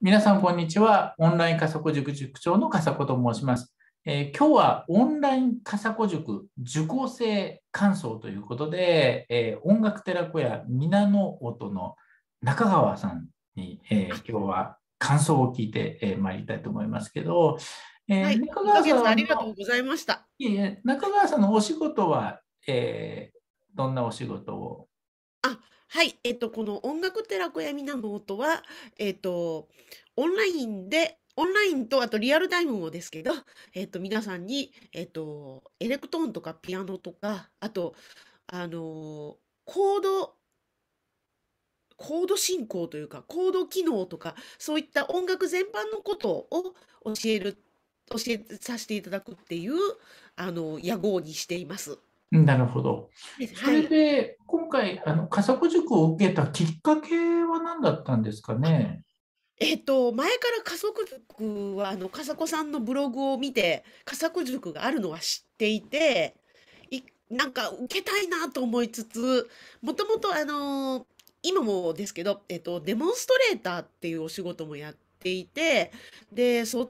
皆さん、こんにちは。オンライン笠子塾塾長の笠子と申します。えー、今日はオンライン笠子塾受講生感想ということで、えー、音楽寺子屋皆の音の中川さんに、えー、今日は感想を聞いて、えー、まいりたいと思いますけど、えー、はい、中川さんありがとうございました。いえ中川さんのお仕事は、えどんなお仕事をはい。えっと、この音楽寺子屋みなの音は、えっと、オンラインで、オンラインと、あとリアルタイムもですけど、えっと、皆さんに、えっと、エレクトーンとかピアノとか、あと、あの、コード、コード進行というか、コード機能とか、そういった音楽全般のことを教える、教えさせていただくっていう、あの、野号にしています。なるほど。それで、今回、あの、加速塾を受けたきっかけは何だったんですかね。えっと、前から加速塾は、あの、笠子さんのブログを見て、加速塾があるのは知っていて、いなんか受けたいなと思いつつ、もともと、あの、今もですけど、えっと、デモンストレーターっていうお仕事もやっていて、で、そっ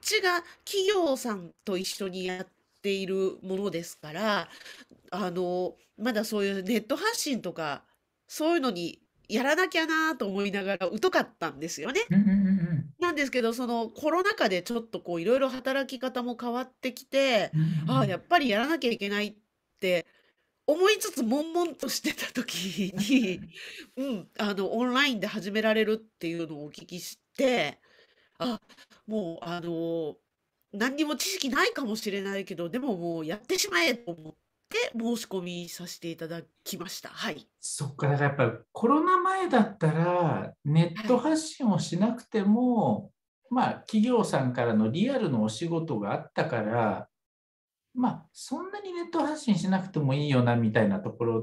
ちが企業さんと一緒にやっているものですから、あの、まだそういうネット発信とか、そういうのにやらなきゃなと思いながら疎かったんですよね。なんですけど、そのコロナ禍でちょっとこういろいろ働き方も変わってきて、ああ、やっぱりやらなきゃいけないって思いつつ悶々としてた時に、うん、あの、オンラインで始められるっていうのをお聞きして、あ、もうあの、何にも知識ないかもしれないけど、でももうやってしまえと思って、申し込みさせていただきました。はい。そっか、だからやっぱコロナ前だったら、ネット発信をしなくても、はい、まあ、企業さんからのリアルのお仕事があったから、まあ、そんなにネット発信しなくてもいいよな、みたいなところ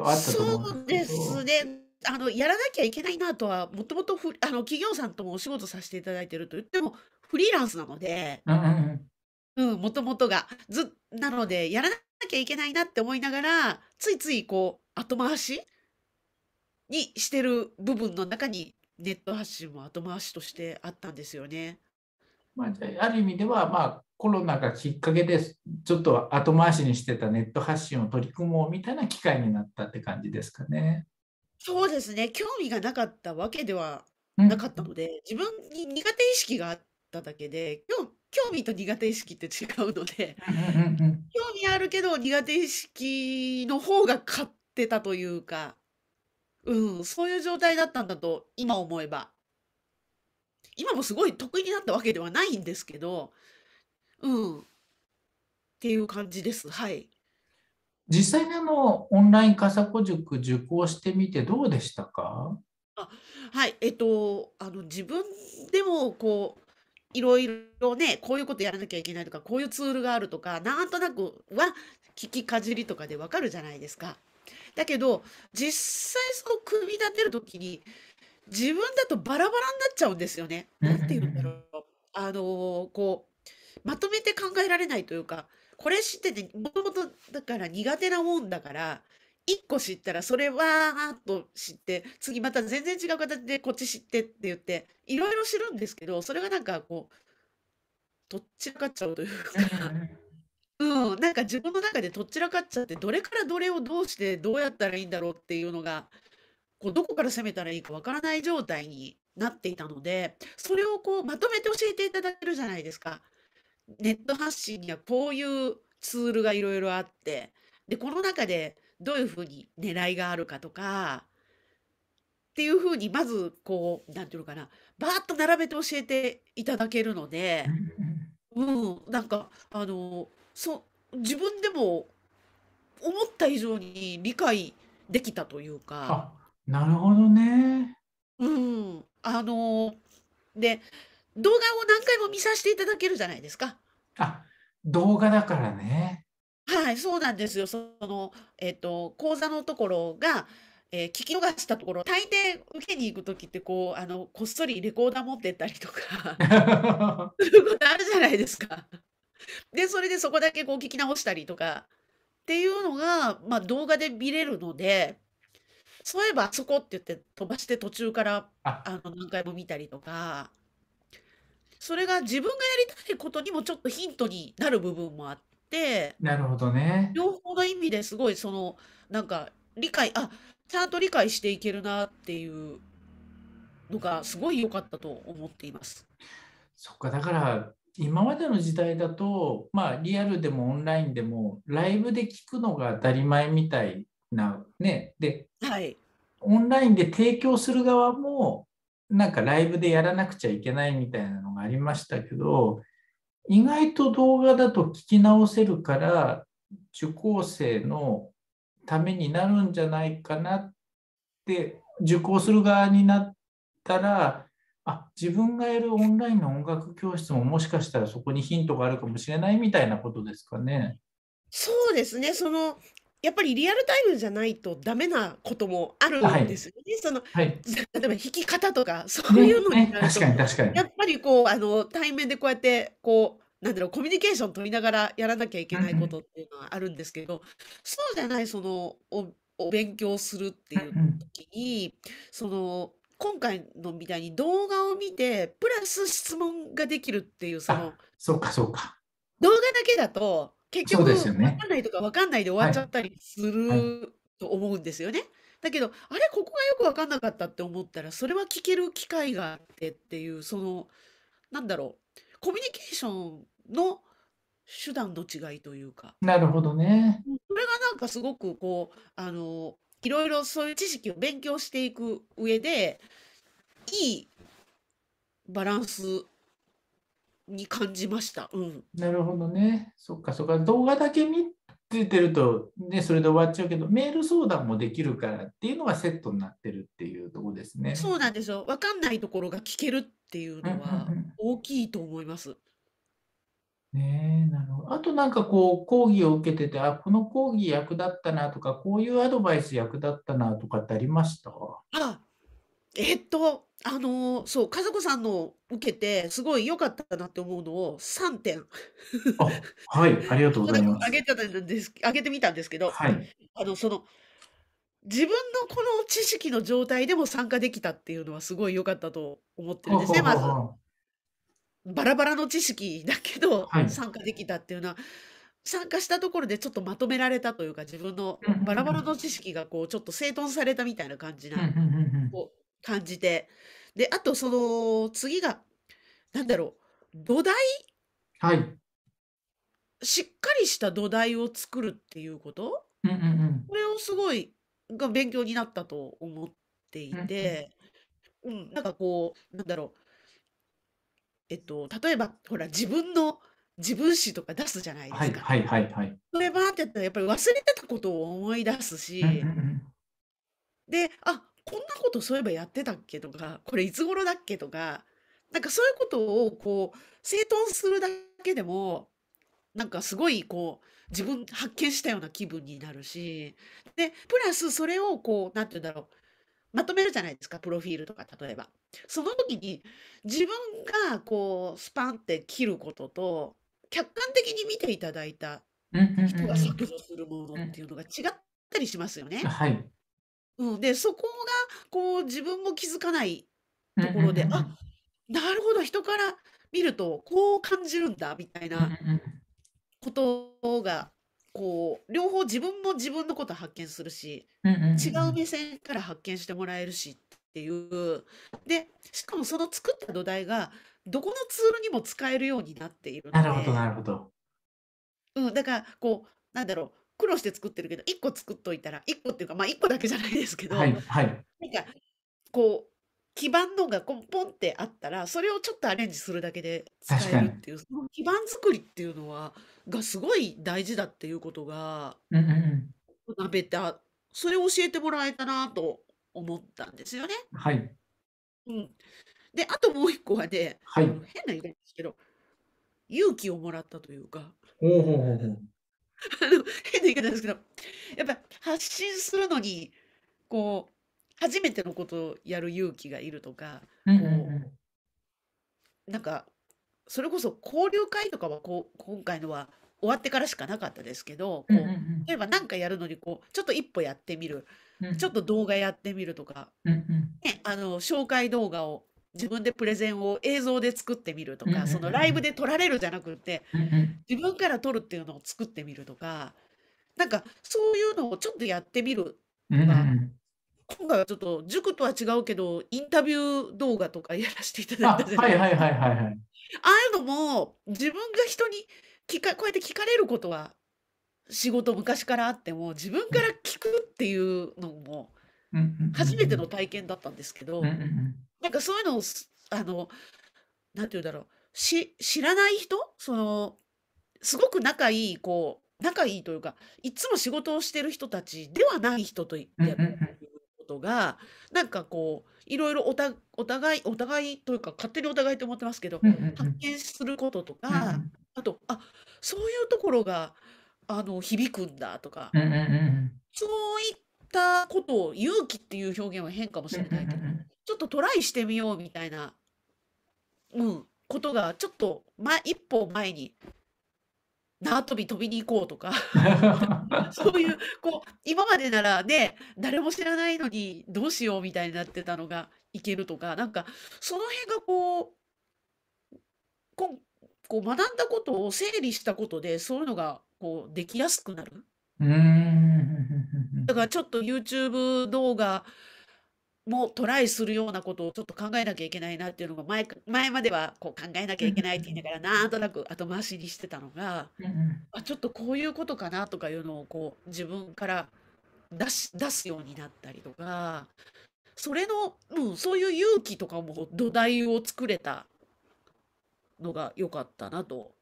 あったと思うんですそうですね。あのやらなきゃいけないなとはもともと企業さんともお仕事させていただいてると言ってもフリーランスなので、うんもともとが。ず、なので、やらなきゃいけないなって思いながら、ついついこう、後回しにしてる部分の中に、ネット発信も後回しとしてあったんですよね。まあ、じゃあ、ある意味では、まあ、コロナがきっかけです、ちょっと後回しにしてたネット発信を取り組もうみたいな機会になったって感じですかね。そうですね。興味がなかったわけではなかったので、うん、自分に苦手意識があって。ただけで、興興味と苦手意識って違うので、興味あるけど苦手意識の方が勝ってたというか、うん、そういう状態だったんだと今思えば。今もすごい得意になったわけではないんですけど、うん、っていう感じです。はい。実際にあのオンライン笠子塾受講してみてどうでしたかあはいえっとあの自分でもこういろいろね、こういうことやらなきゃいけないとか、こういうツールがあるとか、なんとなくは聞きかじりとかでわかるじゃないですか。だけど、実際その組み立てる時に、自分だとバラバラになっちゃうんですよね。なんて言うんだろう。あのー、こう、まとめて考えられないというか、これ知ってて、もともとだから苦手なもんだから、個知ったら、それわーっと知って、次また全然違う形でこっち知ってって言って、いろいろ知るんですけど、それがなんかこう、とっちらかっちゃうというかうん、なんか自分の中でとっちらかっちゃって、どれからどれをどうしてどうやったらいいんだろうっていうのが、こうどこから攻めたらいいかわからない状態になっていたので、それをこうまとめて教えていただけるじゃないですか。ネット発信にはこういうツールがいろいろあって、で、この中でどういうふうに狙いがあるかとか、っていうふうに、まず、こう、なんていうのかな、バーッと並べて教えていただけるので、うん、なんか、あの、そう、自分でも思った以上に理解できたというか。なるほどね。うん。あの、で、動画を何回も見させていただけるじゃないですか。あ、動画だからね。はい、そうなんですよ。その、えっと、講座のところが、えー、聞き逃したところ、大抵受けに行く時って、こう、あの、こっそりレコーダー持ってったりとか、そういうことあるじゃないですか。で、それでそこだけこう聞き直したりとか、っていうのが、まあ、動画で見れるので、そういえばあそこって言って飛ばして途中からああの何回も見たりとか、それが自分がやりたいことにもちょっとヒントになる部分もあって、なるほどね。両方の意味ですごいその、なんか理解、あ、ちゃんと理解していけるなっていうのがすごい良かったと思っています。そっか、だから今までの時代だと、まあ、リアルでもオンラインでもライブで聞くのが当たり前みたいな、ね、ではい。オンラインで提供する側もなんかライブでやらなくちゃいけないみたいなのがありましたけど意外と動画だと聞き直せるから受講生のためになるんじゃないかなって受講する側になったらあ自分がやるオンラインの音楽教室ももしかしたらそこにヒントがあるかもしれないみたいなことですかね。そうですねそのやっぱりリアルタイムじゃないとダメなこともあるんですよね。はい、その、はい、例えば弾き方とかそういうのになると、ねね、やっぱりこうあの対面でこうやってこうなんだろうコミュニケーション取りながらやらなきゃいけないことっていうのはあるんですけど、うん、そうじゃないそのおお勉強するっていう時に、うん、その今回のみたいに動画を見てプラス質問ができるっていうそのそうかそうか動画だけだと結局、ね分かんないとか分かんないで終わっちゃったりすると思うんですよね。だけど、あれ、ここがよく分かんなかったって思ったら、それは聞ける機会があってっていう、その、なんだろう、コミュニケーションの手段の違いというか。なるほどね。それがなんかすごくこう、あの、いろいろそういう知識を勉強していく上で、いいバランスに感じました。うん、なるほどね。そっかそっか。動画だけ見ててると、ね、それで終わっちゃうけど、メール相談もできるからっていうのがセットになってるっていうとこですね。そうなんですよ。わかんないところが聞けるっていうのは大きいと思います。ねなるほど。あとなんかこう講義を受けてて、あ、この講義役立ったなとか、こういうアドバイス役立ったなとかってありましたあえっと、あのー、そう、和子さんの受けて、すごい良かったなって思うのを3点。あ、はい、ありがとうございまあげてたんです、あげてみたんですけど、はい。あの、その、自分のこの知識の状態でも参加できたっていうのはすごい良かったと思ってるんですね、まず。バラバラの知識だけど参加できたっていうのは、参加したところでちょっとまとめられたというか、自分のバラバラの知識がこうちょっと整頓されたみたいな感じうんうなんうんうん。こう感じて。で、あとその次が、何だろう、土台はい。しっかりした土台を作るっていうこと、うんうんうんこれをすごいが勉強になったと思っていううんて、うん、なんかこう、なんだろう、えっと、例えば、ほら、自分の自分史とか出すじゃないですか。はいはいはい。それバーってやったら、やっぱり忘れてたことを思い出すうんうんし、うんで、あ、こんなことそういえばやってたっけとか、これいつ頃だっけとか、なんかそういうことをこう、整頓するだけでも、なんかすごいこう、自分発見したような気分になるし、で、プラスそれをこう、なんて言うんだろう、まとめるじゃないですか、プロフィールとか例えば。その時に自分がこう、スパンって切ることと、客観的に見ていただいた人が削除作するものっていうのが違ったりしますよね。はい。うん、で、そこがこう自分も気づかないところで、あ、なるほど、人から見るとこう感じるんだみたいなことが、こう両方自分も自分のこと発見するし、違う目線から発見してもらえるしっていう。で、しかもその作った土台がどこのツールにも使えるようになっているなのるほどでなるほど。うん、だからこう、なんだろう苦労して作ってるけど1個作っといたら1個っていうかまあ1個だけじゃないですけど、はいはい、なんかこう基盤のがポンポンってあったらそれをちょっとアレンジするだけで使えるっていうその基盤作りっていうのはがすごい大事だっていうことが学べた、うんべたそれを教えてもらえたなと思ったんですよね。はい、うん、であともう一個はね、はい、変な言い方ですけど勇気をもらったというか。おーおーおーあの、変な言い方ですけど、やっぱ発信するのに、こう、初めてのことをやる勇気がいるとか、こうなんか、それこそ交流会とかはこう、今回のは終わってからしかなかったですけど、こう、例えば何かやるのに、こう、ちょっと一歩やってみる、うちょっと動画やってみるとか、うんうん。ね、あの、紹介動画を自分でプレゼンを映像で作ってみるとか、そのライブで撮られるじゃなくて、自分から撮るっていうのを作ってみるとか、なんかそういうのをちょっとやってみるとか、今回はちょっと塾とは違うけど、インタビュー動画とかやらせていただいたじゃないですか。はいはいはいはい、ああいうのも自分が人に聞かこうやって聞かれることは仕事昔からあっても自分から聞くっていうのも初めての体験だったんですけど、なんかそういうのをあの、なんて言うんだろう、し、知らない人その、すごく仲いい、こう、仲いいというか、いつも仕事をしてる人たちではない人と言ってやることが、なんかこう、いろいろおた、お互い、お互いというか、勝手にお互いと思ってますけど、発見することとか、あと、あ、そういうところが、あの、響くんだとか、うったことを勇気っていう表現は変かもしれないけど、ちょっとトライしてみようみたいな、うん、ことがちょっとま、一歩前に縄跳び飛びに行こうとか そういうこう今までならね誰も知らないのにどうしようみたいになってたのがいけるとかなんかその辺がこうここう学んだことを整理したことでそういうのがこうできやすくなる。うんだからちょっと YouTube 動画もトライするようなことをちょっと考えなきゃいけないなっていうのが前前まではこう考えなきゃいけないって言いながらなんとなく後回しにしてたのがあちょっとこういうことかなとかいうのをこう自分から出し出すようになったりとかそれの、うん、そういう勇気とかも土台を作れたのが良かったなと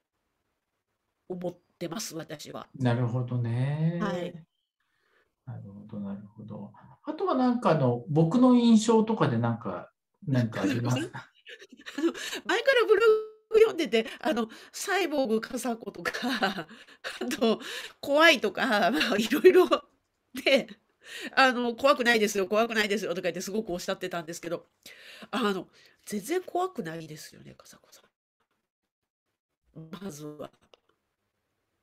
思ってます私は。なるほどね。はいなるほど、なるほど。あとはなんかあの、僕の印象とかでなんか、なんかあります あの前からブログ読んでて、あの、サイボーグ笠子とか、あと、怖いとか、まあ、いろいろ で、あの、怖くないですよ、怖くないですよとか言ってすごくおっしゃってたんですけど、あの、全然怖くないですよね、笠子さん。まずは。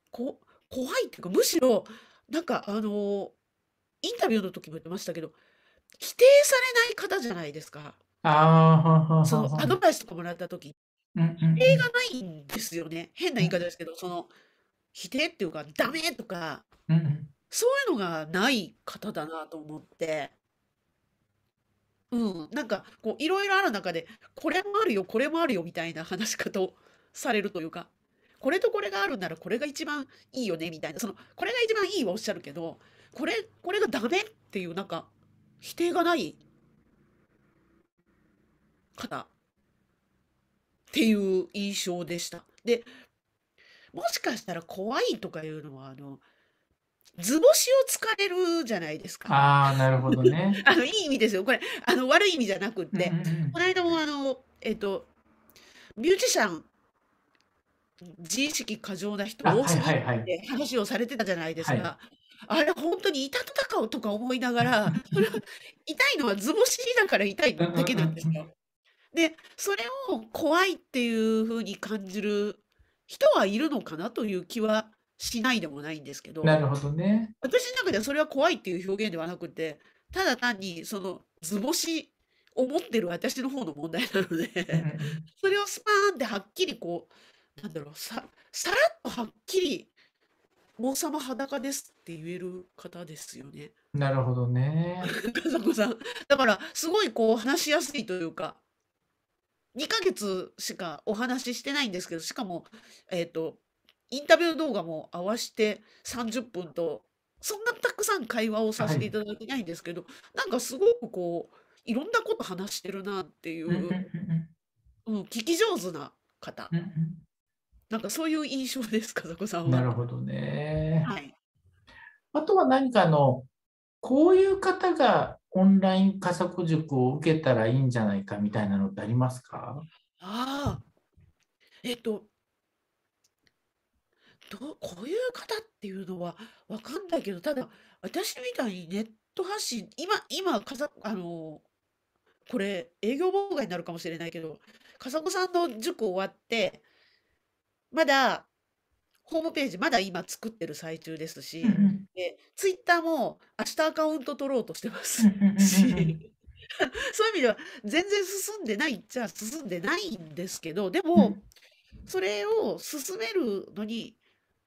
こ怖いっていうか、むしろ、なんかあのインタビューの時も言ってましたけど、否定されない方じゃないですか。そのアドバイスとかもらった時、規定がないんですよね。変な言い方ですけど、その否定っていうか、ダメとか、そういうのがない方だなと思って。うん、なんかこういろいろある中でこれもあるよこれもあるよみたいな話し方をされるというかこれとこれがあるならこれが一番いいよねみたいなそのこれが一番いいはおっしゃるけどこれこれがダメっていうなんか否定がない方っていう印象でした。でもしかしたら怖いとかいうのはあの図星をつかれるじゃないですか。ああ、なるほどね。あのいい意味ですよ。これあの悪い意味じゃなくって、うんうん、この間もあのえっ、とミュージシャン自意識過剰な人多すぎって話をされてたじゃないですか。はいはいはい、あれ本当に痛たたかとか思いながら、それは痛いのは図星だから痛いだけなんですよ。で、それを怖いっていうふうに感じる人はいるのかなという気はしないでもないんですけど、なるほどね。私の中ではそれは怖いっていう表現ではなくて、ただ単にその図星を持ってる私の方の問題なのでそれをスパーンってはっきりこう、なんだろう、さ、さらっとはっきり王様裸ですって言える方ですよね。なるほどね。和 こさん。だから、すごいこう話しやすいというか、2ヶ月しかお話ししてないんですけど、しかも、えっ、ー、と、インタビュー動画も合わせて30分と、そんなたくさん会話をさせていただいてないんですけど、はい、なんかすごくこう、いろんなこと話してるなっていう、うん、聞き上手な方なんかそういう印象ですか、子さんは。なるほどね。はい、あとは何かの、こういう方がオンライン加速塾を受けたらいいんじゃないかみたいなのってありますかああ、えっと、どこういう方っていうのは分かんないけど、ただ、私みたいにネット発信、今、今、かさあのこれ営業妨害になるかもしれないけど、笠子さんの塾終わって、まだ、ホームページまだ今作ってる最中ですし、うんで、ツイッターも明日アカウント取ろうとしてますし、そういう意味では全然進んでないっちゃ進んでないんですけど、でも、うん、それを進めるのに、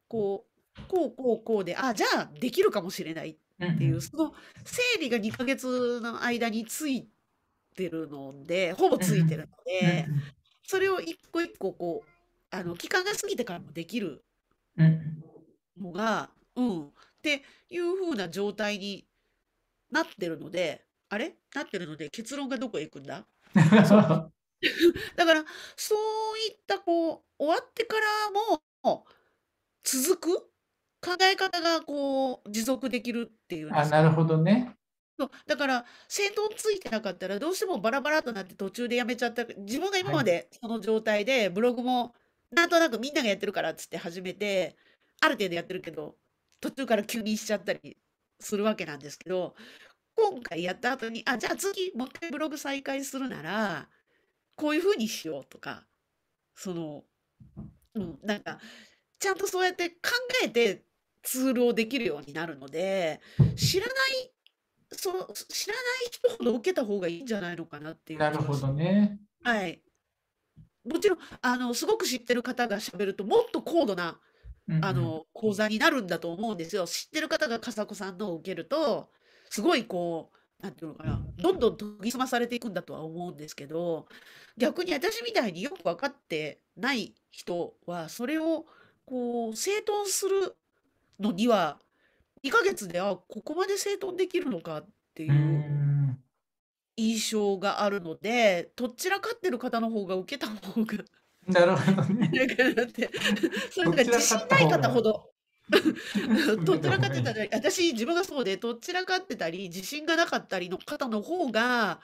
こう、こうこうこうで、あ、じゃあできるかもしれないっていう、うん、その整理が2ヶ月の間についてるので、ほぼついてるので、うん、それを一個一個こう、あの期間が過ぎてからもできるのが、うん、うん、っていう風な状態になってるので、あれなってるので結論がどこへ行くんだ だからそういったこう終わってからも続く考え方がこう持続できるっていうあなるほどねそうだから先頭ついてなかったらどうしてもバラバラとなって途中でやめちゃった自分が今までその状態でブログもなんとなくみんながやってるからっつって始めて、ある程度やってるけど、途中から急にしちゃったりするわけなんですけど、今回やった後に、あ、じゃあ次もう一回ブログ再開するなら、こういうふうにしようとか、その、うん、なんか、ちゃんとそうやって考えてツールをできるようになるので、知らない、そ知らない人ほど受けた方がいいんじゃないのかなっていう。なるほどね。はい。もちろんあのすごく知ってる方がしゃべるともっと高度なあの講座になるんだと思うんですよ。知ってる方が笠子さんのを受けるとすごいこう何て言うのかなどんどん研ぎ澄まされていくんだとは思うんですけど逆に私みたいによく分かってない人はそれをこう整頓するのには2ヶ月であここまで整頓できるのかっていう。印象があるので、どちらかってる方の方がウケた方がなるほどね。かって、それなんか自信ない方ほどど ちらかってたい。り、私自分がそうで、どちらかってたり、自信がなかったりの方の方が、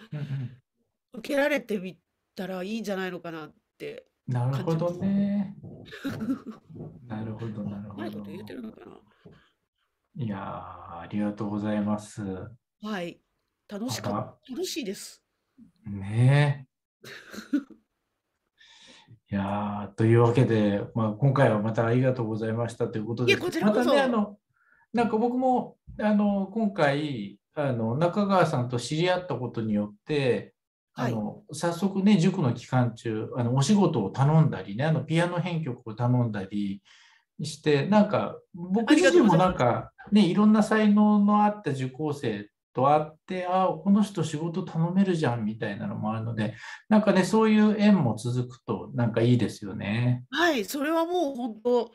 受けられてみたらいいんじゃないのかなってなるほどね。なるほど、なるうまほいこと言ってど。るのかな。いやありがとうございます。はい。楽しかった。楽しいです。ねえ。いやというわけで、まあ、今回はまたありがとうございましたということで、またね、あのなんか僕もあの今回あの、中川さんと知り合ったことによって、はい、あの早速ね、塾の期間中、あのお仕事を頼んだりね、あのピアノ編曲を頼んだりして、なんか僕自身もなんか、ね、いろんな才能のあった受講生と会って、ああ、この人仕事頼めるじゃんみたいなのもあるので、なんかね、そういう縁も続くと、なんかいいですよね。はい、それはもう本当、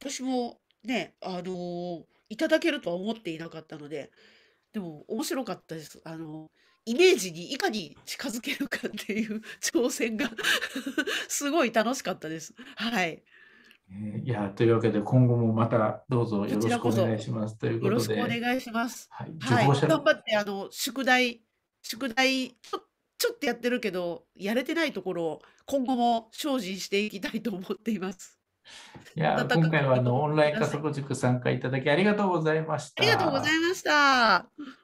私もね、あのいただけるとは思っていなかったので、でも面白かったです。あのイメージにいかに近づけるかっていう挑戦が すごい楽しかったです。はい。いやというわけで今後もまたどうぞよろしくお願いしますということでよろしくお願いします。はい、はい、頑張ってあの宿題宿題ちょちょっとやってるけどやれてないところを今後も精進していきたいと思っています。いや今回はあのオンライン加速塾参加いただきありがとうございました。ありがとうございました。